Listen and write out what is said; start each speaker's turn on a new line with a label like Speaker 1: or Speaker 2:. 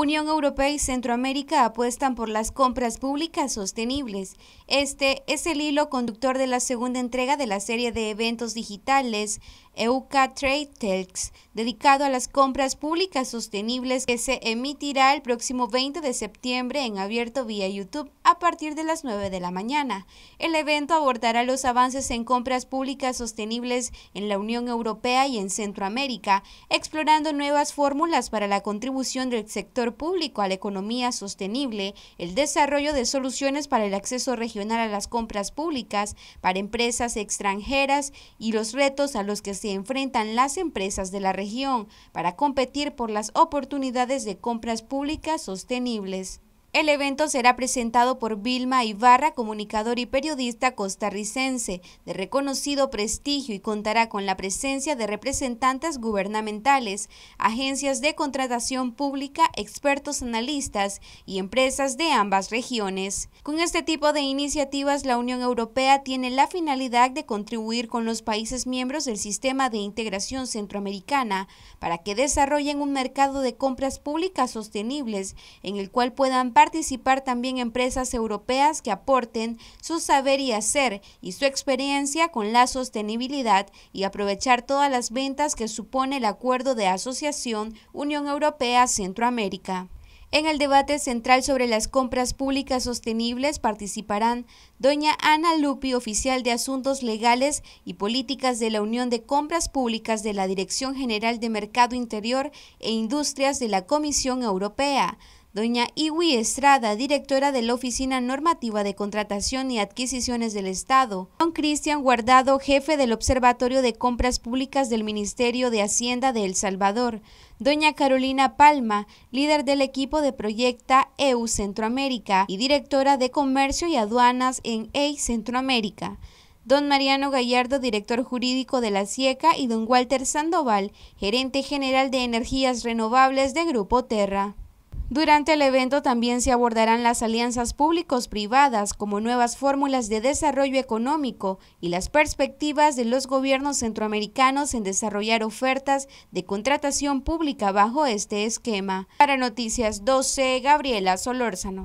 Speaker 1: Unión Europea y Centroamérica apuestan por las compras públicas sostenibles. Este es el hilo conductor de la segunda entrega de la serie de eventos digitales EUCA Trade Talks, dedicado a las compras públicas sostenibles que se emitirá el próximo 20 de septiembre en abierto vía YouTube a partir de las 9 de la mañana. El evento abordará los avances en compras públicas sostenibles en la Unión Europea y en Centroamérica, explorando nuevas fórmulas para la contribución del sector público a la economía sostenible, el desarrollo de soluciones para el acceso regional a las compras públicas para empresas extranjeras y los retos a los que se enfrentan las empresas de la región para competir por las oportunidades de compras públicas sostenibles. El evento será presentado por Vilma Ibarra, comunicador y periodista costarricense de reconocido prestigio y contará con la presencia de representantes gubernamentales, agencias de contratación pública, expertos analistas y empresas de ambas regiones. Con este tipo de iniciativas, la Unión Europea tiene la finalidad de contribuir con los países miembros del Sistema de Integración Centroamericana para que desarrollen un mercado de compras públicas sostenibles en el cual puedan participar también empresas europeas que aporten su saber y hacer y su experiencia con la sostenibilidad y aprovechar todas las ventas que supone el acuerdo de asociación Unión Europea-Centroamérica. En el debate central sobre las compras públicas sostenibles participarán doña Ana Lupi, oficial de Asuntos Legales y Políticas de la Unión de Compras Públicas de la Dirección General de Mercado Interior e Industrias de la Comisión Europea, Doña Iwi Estrada, directora de la Oficina Normativa de Contratación y Adquisiciones del Estado. Don Cristian Guardado, jefe del Observatorio de Compras Públicas del Ministerio de Hacienda de El Salvador. Doña Carolina Palma, líder del equipo de Proyecta EU Centroamérica y directora de Comercio y Aduanas en EI Centroamérica don Mariano Gallardo, director jurídico de la SIECA. y don Walter Sandoval, gerente general de energías renovables de Grupo Terra. Durante el evento también se abordarán las alianzas públicos-privadas como nuevas fórmulas de desarrollo económico y las perspectivas de los gobiernos centroamericanos en desarrollar ofertas de contratación pública bajo este esquema. Para Noticias 12, Gabriela Solórzano.